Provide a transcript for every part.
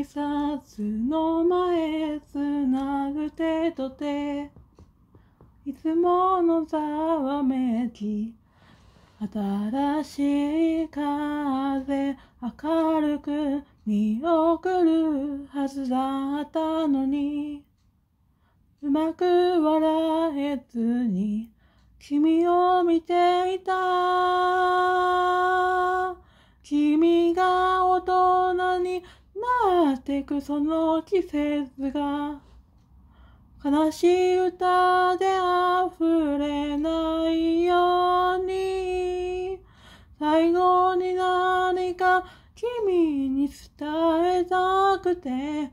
挨拶の前つなぐ手と手いつものざわめき新しい風明るく見送るはずだったのにうまく笑えずに君を見ていたてくその季節が悲しい歌で溢れないように最後に何か君に伝えたくて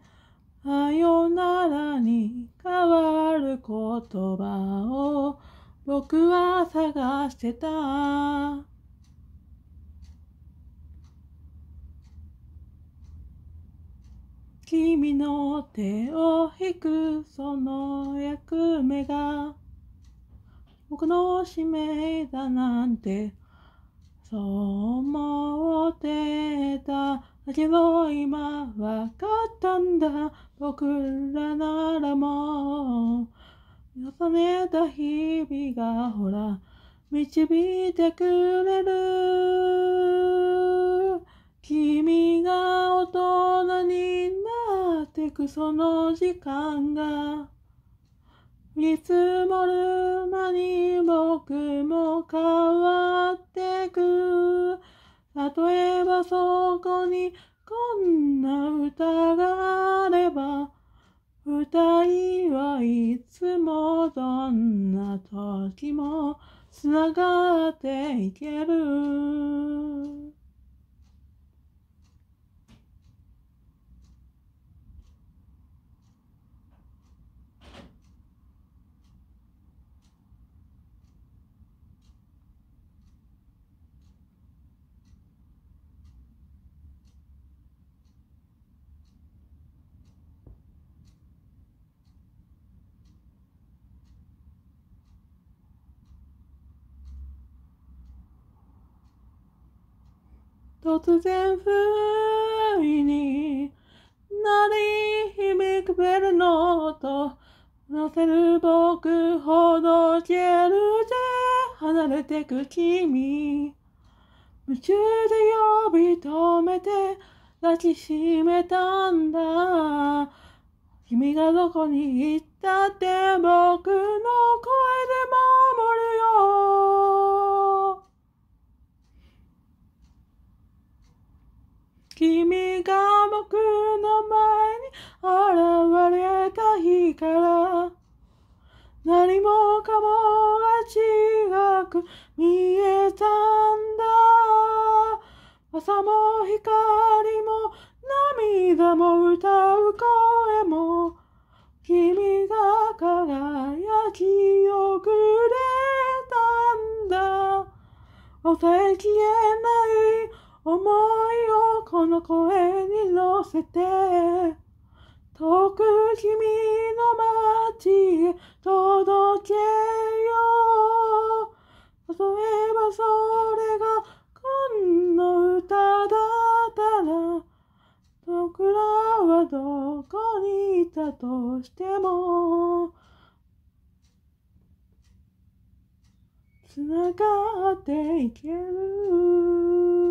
さよならに変わる言葉を僕は探してた君の手を引くその役目が僕の使命だなんてそう思ってただけど今わかったんだ僕らならも重ねた日々がほら導いてくれる君が大人にくその時間が見積もる間に僕も変わってく例えばそこにこんな歌があれば歌いはいつもどんな時もつながっていける突然不意に鳴り響くベルの音乗せる僕ほどジェるで離れてく君夢中で呼び止めて抱きしめたんだ君がどこに行ったって僕の声でも君が僕の前に現れた日から何もかもが違く見えたんだ朝も光も涙も歌う声も君が輝きをくれたんだ抑えきれない思いこの声に乗せて遠く君の街へ届けよう例えばそれがこの歌だったら僕らはどこにいたとしてもつながっていける